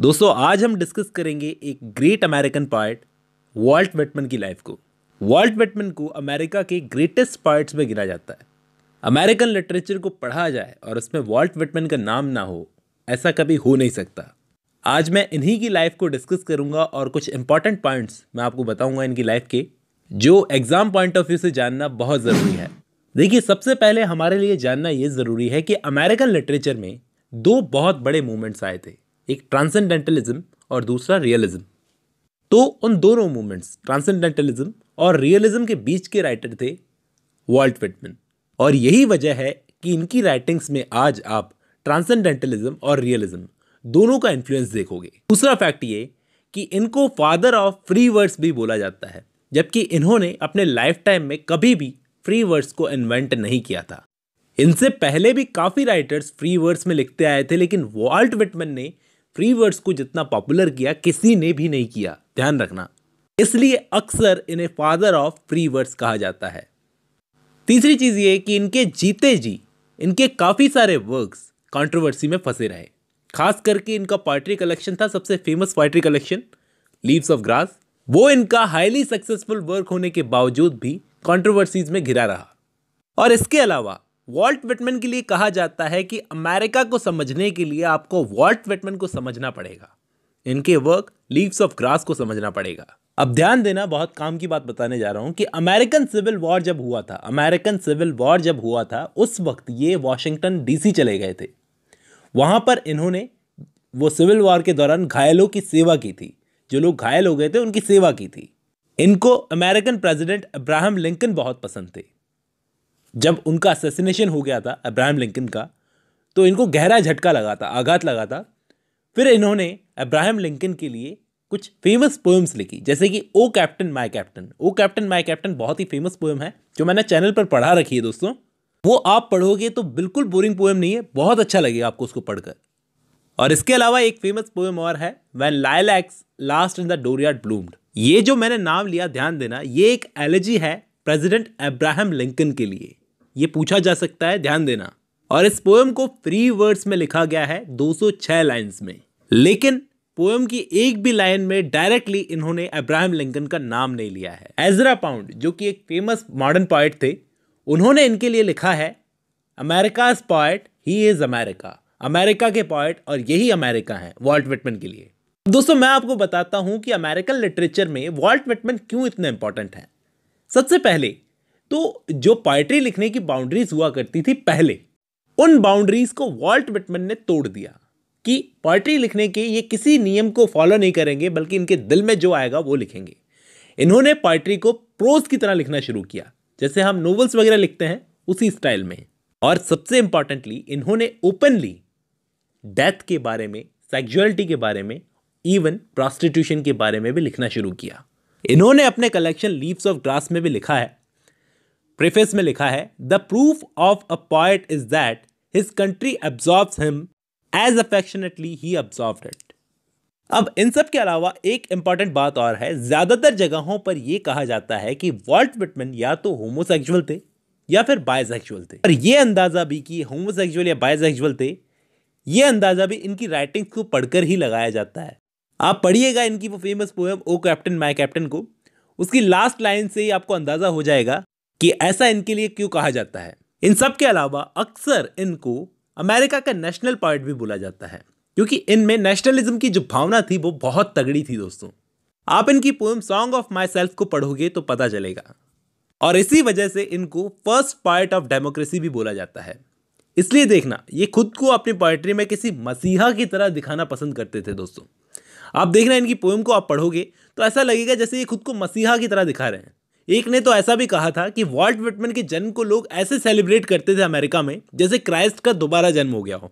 दोस्तों आज हम डिस्कस करेंगे एक great American poet Walt Whitman की लाइफ को वॉल्ट वेटमन को अमेरिका के ग्रेटेस्ट पार्ट्स में गिना जाता है अमेरिकन लिटरेचर को पढ़ा जाए और उसमें वॉल्ट वेटमन का नाम ना हो ऐसा कभी हो नहीं सकता आज मैं इन्हीं की लाइफ को डिस्कस करूंगा और कुछ इंपॉर्टेंट पॉइंट्स मैं आपको बताऊंगा इनकी लाइफ के जो एग्ज़ाम पॉइंट ऑफ व्यू से जानना बहुत ज़रूरी है देखिए सबसे पहले हमारे लिए जानना ये ज़रूरी है कि अमेरिकन लिटरेचर में दो बहुत बड़े मूवमेंट्स आए थे एक ट्रांसेंडेंटलिज्म और दूसरा रियलिज्म तो उन दोनों मूवमेंट्स ट्रांसेंडेंटलिज्म और रियलिज्म के बीच के राइटर थे वॉल्ट विटमिन और यही वजह है कि इनकी राइटिंग्स में आज आप ट्रांसेंडेंटलिज्म और रियलिज्म दोनों का इन्फ्लुएंस देखोगे दूसरा फैक्ट ये कि इनको फादर ऑफ फ्री वर्ड्स भी बोला जाता है जबकि इन्होंने अपने लाइफ टाइम में कभी भी फ्री वर्ड्स को इन्वेंट नहीं किया था इनसे पहले भी काफ़ी राइटर्स फ्री वर्ड्स में लिखते आए थे लेकिन वॉल्ट विटमन ने फ्री वर्ड्स को जितना पॉपुलर किया किसी ने भी नहीं किया ध्यान रखना इसलिए अक्सर इन्हें फादर ऑफ फ्री वर्ड्स कहा जाता है तीसरी चीज़ ये कि इनके जीते जी इनके काफ़ी सारे वर्क्स कंट्रोवर्सी में फंसे रहे खास करके इनका पोइट्री कलेक्शन था सबसे famous poetry collection Leaves of Grass वो इनका हाईली सक्सेसफुल वर्क होने के बावजूद भी कंट्रोवर्सीज में घिरा रहा और इसके अलावा वॉल्ट विटमैन के लिए कहा जाता है कि अमेरिका को समझने के लिए आपको वॉल्ट विटमैन को समझना पड़ेगा इनके वर्क लीव्स ऑफ ग्रास को समझना पड़ेगा अब ध्यान देना बहुत काम की बात बताने जा रहा हूं कि अमेरिकन सिविल वॉर जब हुआ था अमेरिकन सिविल वॉर जब हुआ था उस वक्त ये वॉशिंगटन डीसी चले गए थे वहां पर इन्होंने वो सिविल वॉर के दौरान घायलों की सेवा की थी जो लोग घायल हो गए थे उनकी सेवा की थी इनको अमेरिकन प्रेसिडेंट अब्राहम लिंकन बहुत पसंद थे जब उनका असेसिनेशन हो गया था अब्राहम लिंकन का तो इनको गहरा झटका लगा था आघात लगा था फिर इन्होंने अब्राहम लिंकन के लिए कुछ फेमस पोएम्स लिखी जैसे कि O Captain my Captain O Captain my Captain बहुत ही फेमस पोएम है जो मैंने चैनल पर पढ़ा रखी है दोस्तों वो आप पढ़ोगे तो बिल्कुल बोरिंग पोएम नहीं है बहुत अच्छा लगेगा आपको उसको पढ़कर और इसके अलावा एक फेमस पोएम और है When Lilacs Last in the Dooryard Bloomed ये जो मैंने नाम लिया ध्यान देना ये एक एलर्जी है प्रेसिडेंट अब्राहम लिंकन के लिए ये पूछा जा सकता है ध्यान देना और इस पोएम को फ्री वर्ड्स में लिखा गया है 206 लाइंस में लेकिन पोएम की एक भी लाइन में डायरेक्टली इन्होंने अब्राहम लिंकन का नाम नहीं लिया है एजरा पाउंड जो कि एक फेमस मॉडर्न पॉइट थे उन्होंने इनके लिए लिखा है America poet he is America America के पॉइट और यही अमेरिका है वॉल्ट विटमिन के लिए दोस्तों मैं आपको बताता हूँ कि अमेरिकन लिटरेचर में वॉल्ट विटमिन क्यों इतने इंपॉर्टेंट हैं सबसे पहले तो जो पोएट्री लिखने की बाउंड्रीज हुआ करती थी पहले उन बाउंड्रीज को वॉल्ट विटमन ने तोड़ दिया कि पोएट्री लिखने के ये किसी नियम को फॉलो नहीं करेंगे बल्कि इनके दिल में जो आएगा वो लिखेंगे इन्होंने पोएट्री को प्रोज की तरह लिखना शुरू किया जैसे हम नोवेल्स वगैरह लिखते हैं उसी स्टाइल में और सबसे इंपॉर्टेंटली इन्होंने ओपनली डेथ के बारे में सेक्जुअलिटी के बारे में इवन प्रॉस्टिट्यूशन के बारे में भी लिखना शुरू किया इन्होंने अपने कलेक्शन लीव्स ऑफ ग्रास में भी लिखा है प्रेफेस में लिखा है the proof of a poet is that his country absorbs him as affectionately he absorb it अब इन सब के अलावा एक इंपॉर्टेंट बात और है ज़्यादातर जगहों पर यह कहा जाता है कि वॉल्ट विटमिन या तो होमोसेक्सुअल थे या फिर बायसेक्सुअल थे और यह अंदाज़ा भी कि होमोसेक्सुअल या बायसेक्सुअल थे ये अंदाज़ा भी इनकी राइटिंग्स को पढ़कर ही लगाया जाता है आप पढ़िएगा इनकी वो famous poem O Captain my Captain को उसकी लास्ट लाइन से ही आपको अंदाज़ा हो जाएगा कि ऐसा इनके लिए क्यों कहा जाता है इन सब के अलावा अक्सर इनको अमेरिका का नेशनल पार्ट भी बोला जाता है क्योंकि इनमें नेशनलिज्म की जो भावना थी वो बहुत तगड़ी थी दोस्तों आप इनकी पोएम सॉन्ग ऑफ माई सेल्फ को पढ़ोगे तो पता चलेगा और इसी वजह से इनको फर्स्ट पार्ट ऑफ डेमोक्रेसी भी बोला जाता है इसलिए देखना ये खुद को अपनी पोइट्री में किसी मसीहा की तरह दिखाना पसंद करते थे दोस्तों आप देख रहे हैं इनकी पोएम को आप पढ़ोगे तो ऐसा लगेगा जैसे ये खुद को मसीहा की तरह दिखा रहे हैं एक ने तो ऐसा भी कहा था कि वॉल्ट विटमैन के जन्म को लोग ऐसे सेलिब्रेट करते थे अमेरिका में जैसे क्राइस्ट का दोबारा जन्म हो गया हो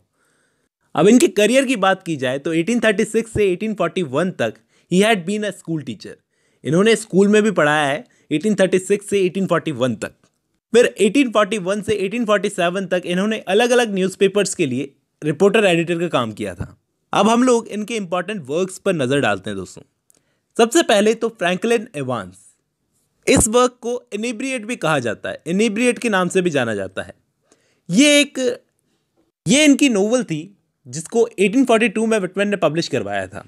अब इनके करियर की बात की जाए तो 1836 से 1841 तक he had been a school teacher इन्होंने स्कूल में भी पढ़ाया है 1836 से 1841 तक फिर 1841 से 1847 तक इन्होंने अलग अलग न्यूज़पेपर्स के लिए रिपोर्टर एडिटर का काम किया था अब हम लोग इनके इंपॉर्टेंट वर्क्स पर नज़र डालते हैं दोस्तों सबसे पहले तो फ्रैंकलिन एवांस इस वर्क को इनिब्रिएट भी कहा जाता है इनिब्रिएट के नाम से भी जाना जाता है ये एक ये इनकी नोवल थी जिसको 1842 में विटमैन ने पब्लिश करवाया था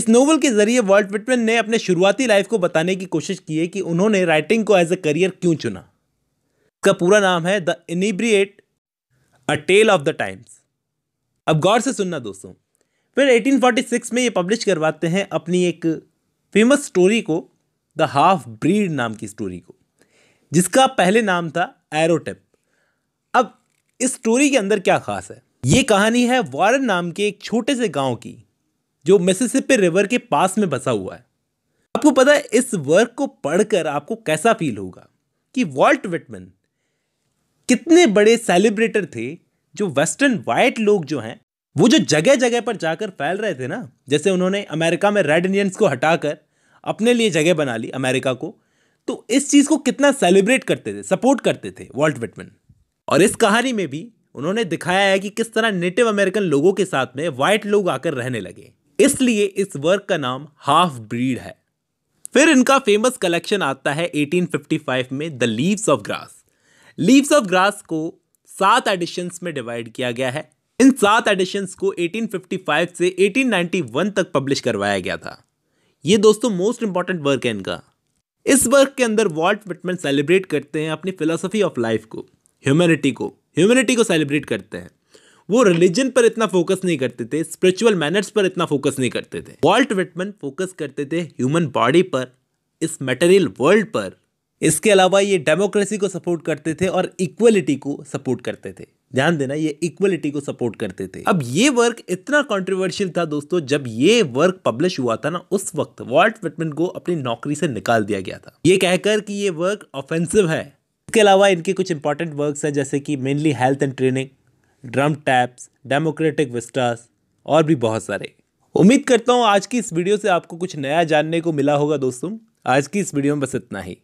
इस नोवल के ज़रिए वर्ल्ड विटमैन ने अपने शुरुआती लाइफ को बताने की कोशिश की है कि उन्होंने राइटिंग को एज ए करियर क्यों चुना इसका पूरा नाम है The Inebriate A Tale of the Times अब गौर से सुनना दोस्तों फिर 1846 में ये पब्लिश करवाते हैं अपनी एक फेमस स्टोरी को द हाफ ब्रीड नाम की स्टोरी को जिसका पहले नाम था एरोटेप अब इस स्टोरी के अंदर क्या खास है ये कहानी है वारन नाम के एक छोटे से गांव की जो मिसिसिपी रिवर के पास में बसा हुआ है आपको पता है इस वर्क को पढ़कर आपको कैसा फील होगा कि वॉल्ट विटमन कितने बड़े सेलिब्रेटर थे जो वेस्टर्न वाइट लोग जो हैं वो जो जगह जगह पर जाकर फैल रहे थे ना जैसे उन्होंने अमेरिका में रेड इंडियंस को हटाकर अपने लिए जगह बना ली अमेरिका को तो इस चीज़ को कितना सेलिब्रेट करते थे सपोर्ट करते थे वॉल्ट विटमिन और इस कहानी में भी उन्होंने दिखाया है कि किस तरह नेटिव अमेरिकन लोगों के साथ में वाइट लोग आकर रहने लगे इसलिए इस वर्क का नाम हाफ ब्रीड है फिर इनका फेमस कलेक्शन आता है 1855 में the Leaves of Grass Leaves of Grass को सात एडिशंस में डिवाइड किया गया है इन सात एडिशंस को 1855 से 1891 तक पब्लिश करवाया गया था ये दोस्तों मोस्ट इंपॉर्टेंट वर्क है इनका इस वर्क के अंदर वॉल्ट विटमैन सेलिब्रेट करते हैं अपनी फिलोसफी ऑफ लाइफ को ह्यूमैनिटी को ह्यूमैनिटी को सेलिब्रेट करते हैं वो रिलीजन पर इतना फोकस नहीं करते थे स्पिरिचुअल मैनर्स पर इतना फोकस नहीं करते थे वॉल्ट विटमैन फोकस करते थे ह्यूमन बॉडी पर इस मटेरियल वर्ल्ड पर इसके अलावा ये डेमोक्रेसी को सपोर्ट करते थे और इक्वलिटी को सपोर्ट करते थे ध्यान देना ये इक्वलिटी को सपोर्ट करते थे अब ये वर्क इतना कॉन्ट्रोवर्शियल था दोस्तों जब ये वर्क पब्लिश हुआ था ना उस वक्त वॉल्ट विटमिन को अपनी नौकरी से निकाल दिया गया था ये कहकर कि ये वर्क ऑफेंसिव है इसके अलावा इनके कुछ इंपॉर्टेंट वर्क हैं जैसे कि Manly Health and Training Drum Taps Democratic Vistas और भी बहुत सारे उम्मीद करता हूँ आज की इस वीडियो से आपको कुछ नया जानने को मिला होगा दोस्तों आज की इस वीडियो में बस इतना ही